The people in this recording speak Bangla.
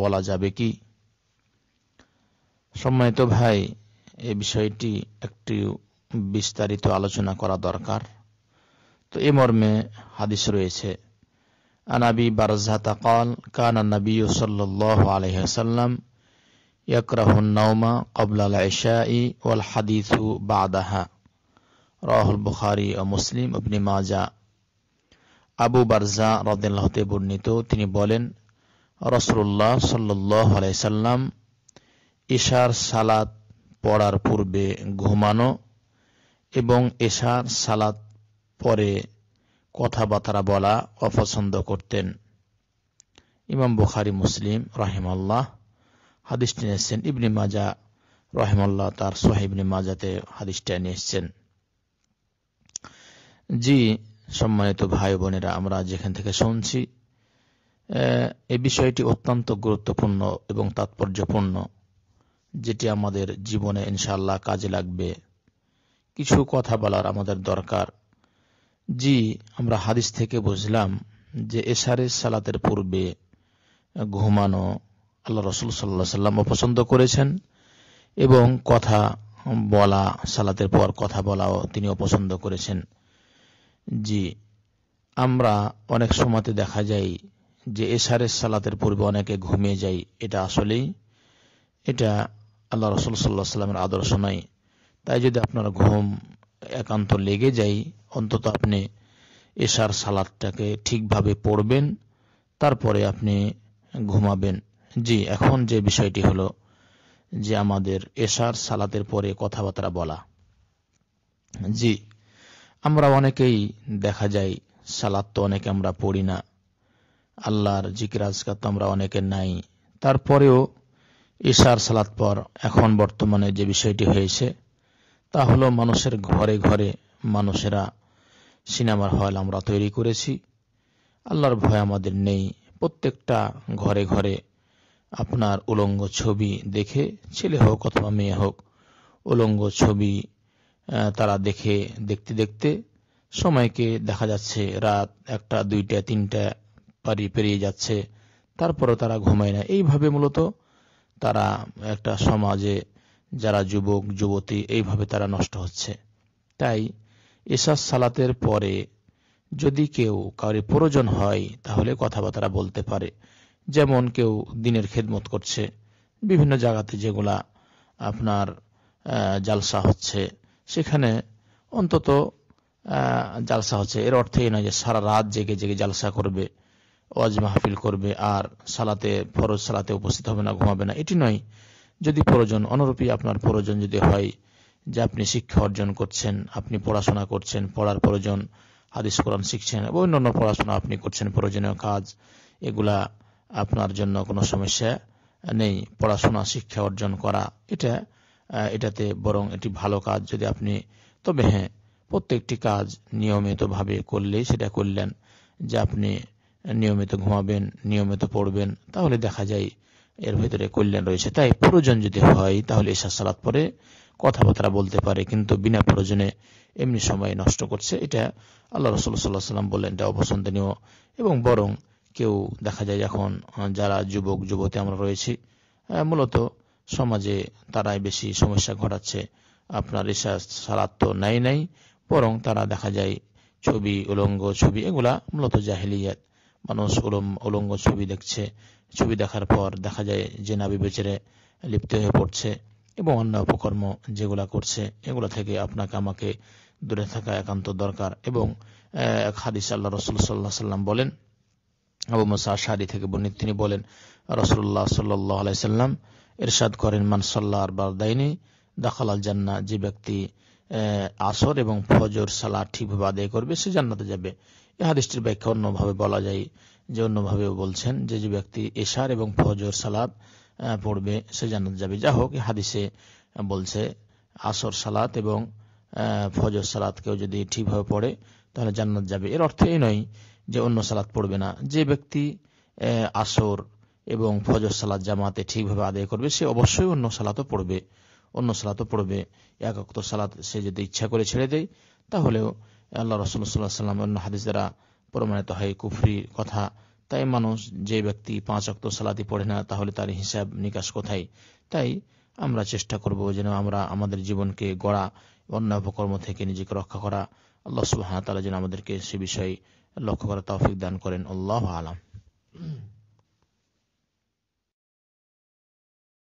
বলা যাবে কি সম্মানিত ভাই এ বিষয়টি একটি বিস্তারিত আলোচনা করা দরকার তো এ মর্মে হাদিস রয়েছে আনাবি বারজাতা কল কানা নবী সাল্লাহ আলহ্লাম ইয়াকরাহুন নাওমা কবলাল ইশাই ওয়াল হাদিসু বাদাহা রাহুল বুখারি ও মুসলিম ইবনে মাজা আবু বারজা রদেলাহতে বর্ণিত তিনি বলেন রসুল্লাহ সাল্লাহ আলাইসাল্লাম ইশার সালাত পড়ার পূর্বে ঘুমানো এবং এশার সালাত পরে কথাবার্তা বলা অপছন্দ করতেন ইমাম বুখারি মুসলিম রহিমাল্লাহ হাদিসটি নিয়েছেন ইবনি মাজা রহেমাল্লাহ তার সোহেবনি মাজাতে হাদিসটা নিয়েছেন জি সম্মানিত ভাই বোনেরা আমরা যেখান থেকে শুনছি এই বিষয়টি অত্যন্ত গুরুত্বপূর্ণ এবং তাৎপর্যপূর্ণ যেটি আমাদের জীবনে ইনশাল্লাহ কাজে লাগবে কিছু কথা বলার আমাদের দরকার জি আমরা হাদিস থেকে বুঝলাম যে এশারের সালাতের পূর্বে ঘুমানো আল্লাহ রসুল সাল্লাহ সাল্লাম অপছন্দ করেছেন এবং কথা বলা সালাতের পর কথা বলাও তিনি অপছন্দ করেছেন জি আমরা অনেক সময়তে দেখা যায় যে এশারের সালাতের পূর্বে অনেকে ঘুমিয়ে যায় এটা আসলেই এটা আল্লাহ রসুল সাল্লাহ সাল্লামের আদর্শ নয় তাই যদি আপনার ঘুম একান্ত লেগে যায় অন্তত আপনি এশার সালাদটাকে ঠিকভাবে পড়বেন তারপরে আপনি ঘুমাবেন জি এখন যে বিষয়টি হলো যে আমাদের এশার সালাতের পরে কথাবার্তা বলা জি আমরা অনেকেই দেখা যায় সালাদ তো অনেকে আমরা পড়ি না আল্লাহর জিকিরাজকার তোমরা অনেকে নাই তারপরেও ঈশার সালাত পর এখন বর্তমানে যে বিষয়টি হয়েছে তা হলো মানুষের ঘরে ঘরে মানুষেরা সিনেমার হল আমরা তৈরি করেছি আল্লাহর ভয় আমাদের নেই প্রত্যেকটা ঘরে ঘরে আপনার উলঙ্গ ছবি দেখে ছেলে হোক অথবা মেয়ে হোক উলঙ্গ ছবি তারা দেখে দেখতে দেখতে সময়কে দেখা যাচ্ছে রাত একটা দুইটা তিনটা পারি পেরিয়ে যাচ্ছে তারপরে তারা ঘুমায় না এইভাবে মূলত তারা একটা সমাজে যারা যুবক যুবতী এইভাবে তারা নষ্ট হচ্ছে তাই এসাস সালাতের পরে যদি কেউ কারোর প্রয়োজন হয় তাহলে কথাবার্তা বলতে পারে যেমন কেউ দিনের খেদমত করছে বিভিন্ন জায়গাতে যেগুলা আপনার জালসা হচ্ছে সেখানে অন্তত জালসা হচ্ছে এর অর্থ এই নয় যে সারা রাত জেগে জেগে জালসা করবে ওয়াজ মাহফিল করবে আর সালাতে ফরজ সালাতে উপস্থিত হবে না ঘুমাবে না এটি নয় যদি প্রয়োজন অনুরূপী আপনার প্রয়োজন যদি হয় যে আপনি শিক্ষা অর্জন করছেন আপনি পড়াশোনা করছেন পড়ার প্রয়োজন হাদিস কোরআন শিখছেন এবং অন্যান্য পড়াশোনা আপনি করছেন প্রয়োজনীয় কাজ এগুলা আপনার জন্য কোনো সমস্যা নেই পড়াশোনা শিক্ষা অর্জন করা এটা এটাতে বরং এটি ভালো কাজ যদি আপনি তবে হ্যাঁ প্রত্যেকটি কাজ নিয়মিতভাবে করলেই সেটা করলেন যে আপনি নিয়মিত ঘুমাবেন নিয়মিত পড়বেন তাহলে দেখা যায় এর ভেতরে কল্যাণ রয়েছে তাই প্রয়োজন যদি হয় তাহলে এসা সালাত পরে কথাবার্তা বলতে পারে কিন্তু বিনা প্রয়োজনে এমনি সময় নষ্ট করছে এটা আল্লাহ রসুল সাল্লাহ সাল্লাম বললেন এটা অপছন্দনীয় এবং বরং কেউ দেখা যায় এখন যারা যুবক যুবতী আমরা রয়েছি মূলত সমাজে তারাই বেশি সমস্যা ঘটাচ্ছে আপনার এসা সালাত তো নাই নাই বরং তারা দেখা যায় ছবি উলঙ্গ ছবি এগুলা মূলত জাহিলিয়াত মানুষ উলম উলঙ্গ ছবি দেখছে ছবি দেখার পর দেখা যায় যে নাবি বেচারে লিপ্ত হয়ে পড়ছে এবং অন্য উপকর্ম যেগুলা করছে এগুলা থেকে আপনাকে আমাকে দূরে থাকা একান্ত দরকার এবং এক হাদিস আল্লাহ রসুল সাল্লাহ সাল্লাম বলেন আবু মোসা শাহরি থেকে বনিত তিনি বলেন রসুল্লাহ সাল্লাহ আলাইসাল্লাম এরশাদ করেন মান সাল্লাহ আর বারদাইনি দাখাল আল জান্না যে ব্যক্তি আসর এবং ফজর সালাদ ঠিকভাবে আদায় করবে সে জান্নাতে যাবে এ হাদিসটির ব্যাখ্যা অন্যভাবে বলা যায় যে অন্যভাবেও বলছেন যে যে ব্যক্তি এশার এবং ফজর সালাদ পড়বে সে জান্নাতে যাবে যা হোক হাদিসে বলছে আসর সালাত এবং ফজর সালাতকেও যদি ঠিকভাবে পড়ে তাহলে জান্নাত যাবে এর অর্থ এই নয় যে অন্য সালাত পড়বে না যে ব্যক্তি আসর এবং ফজর সালাদ জামাতে ঠিকভাবে আদায় করবে সে অবশ্যই অন্য সালাতও পড়বে অন্য সালাতও পড়বে এক অক্ত সালাত সে যদি ইচ্ছা করে ছেড়ে দেয় তাহলেও আল্লাহ রসুল্লাহ সাল্লাম অন্য হাদিস দ্বারা প্রমাণিত হয় কুফরির কথা তাই মানুষ যে ব্যক্তি পাঁচ অক্ত সালাতি পড়ে না তাহলে তার হিসাব নিকাশ কোথায় তাই আমরা চেষ্টা করব যেন আমরা আমাদের জীবনকে গড়া অন্য অপকর্ম থেকে নিজেকে রক্ষা করা আল্লাহ সুবাহ তালা যেন আমাদেরকে সে বিষয়ে লক্ষ্য করা তৌফিক দান করেন আল্লাহ আলাম